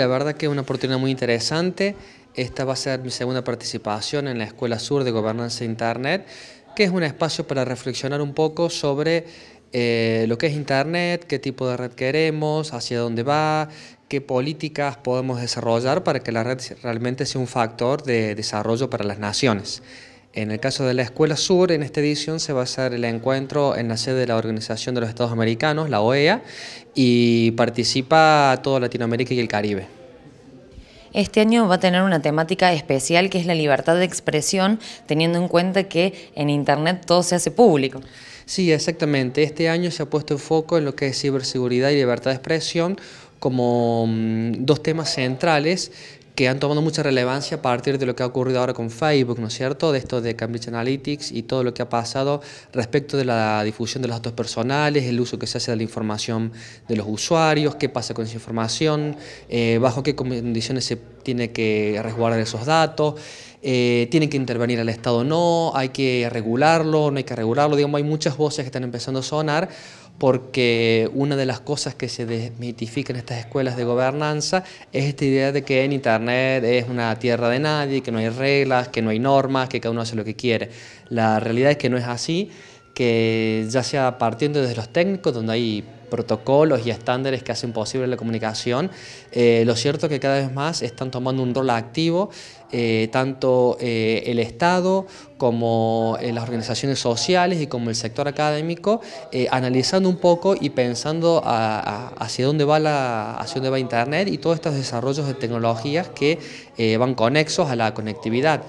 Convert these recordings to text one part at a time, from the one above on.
La verdad que es una oportunidad muy interesante. Esta va a ser mi segunda participación en la Escuela Sur de Gobernanza e Internet, que es un espacio para reflexionar un poco sobre eh, lo que es Internet, qué tipo de red queremos, hacia dónde va, qué políticas podemos desarrollar para que la red realmente sea un factor de desarrollo para las naciones. En el caso de la Escuela Sur, en esta edición se va a hacer el encuentro en la sede de la Organización de los Estados Americanos, la OEA, y participa toda Latinoamérica y el Caribe. Este año va a tener una temática especial que es la libertad de expresión, teniendo en cuenta que en Internet todo se hace público. Sí, exactamente. Este año se ha puesto en foco en lo que es ciberseguridad y libertad de expresión como mm, dos temas centrales que han tomado mucha relevancia a partir de lo que ha ocurrido ahora con Facebook, ¿no es cierto? De esto de Cambridge Analytics y todo lo que ha pasado respecto de la difusión de los datos personales, el uso que se hace de la información de los usuarios, qué pasa con esa información, eh, bajo qué condiciones se tiene que resguardar esos datos. Eh, tienen que intervenir el Estado, no, hay que regularlo, no hay que regularlo, digamos, hay muchas voces que están empezando a sonar porque una de las cosas que se desmitifica en estas escuelas de gobernanza es esta idea de que en Internet es una tierra de nadie, que no hay reglas, que no hay normas, que cada uno hace lo que quiere. La realidad es que no es así, que ya sea partiendo desde los técnicos, donde hay protocolos y estándares que hacen posible la comunicación, eh, lo cierto es que cada vez más están tomando un rol activo, eh, tanto eh, el Estado como las organizaciones sociales y como el sector académico, analizando un poco y pensando hacia, dónde va la, hacia dónde va Internet y todos estos desarrollos de tecnologías que van conexos a la conectividad.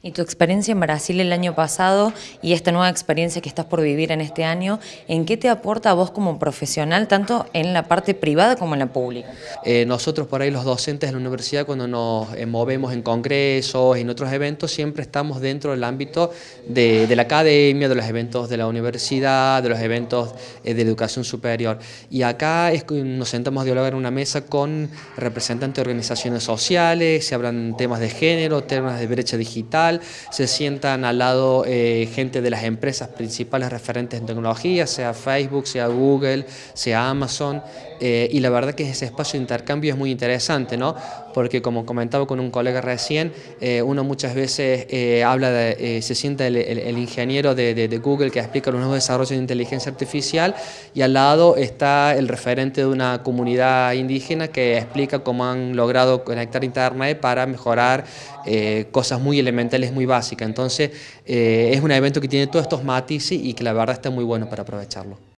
Y tu experiencia en Brasil el año pasado y esta nueva experiencia que estás por vivir en este año, ¿en qué te aporta a vos como profesional, tanto en la parte privada como en la pública? Eh, nosotros por ahí los docentes de la universidad, cuando nos eh, movemos en congresos, en otros eventos, siempre estamos dentro del ámbito de, la academia, de los eventos de la universidad, de los eventos eh, de educación superior. Y acá nos sentamos a dialogar en una mesa con representantes de organizaciones sociales, se hablan temas de género, temas de brecha digital, se sientan al lado eh, gente de las empresas principales referentes en tecnología, sea Facebook, sea Google, sea Amazon, eh, y la verdad que ese espacio de intercambio es muy interesante, ¿no? porque como comentaba con un colega recién, eh, uno muchas veces eh, habla de, eh, se siente el, ingeniero de, de, Google que explica los nuevos desarrollos de inteligencia artificial y al lado está el referente de una comunidad indígena que explica cómo han logrado conectar Internet para mejorar cosas muy elementales, muy básicas. Entonces es un evento que tiene todos estos matices y que la verdad está muy bueno para aprovecharlo.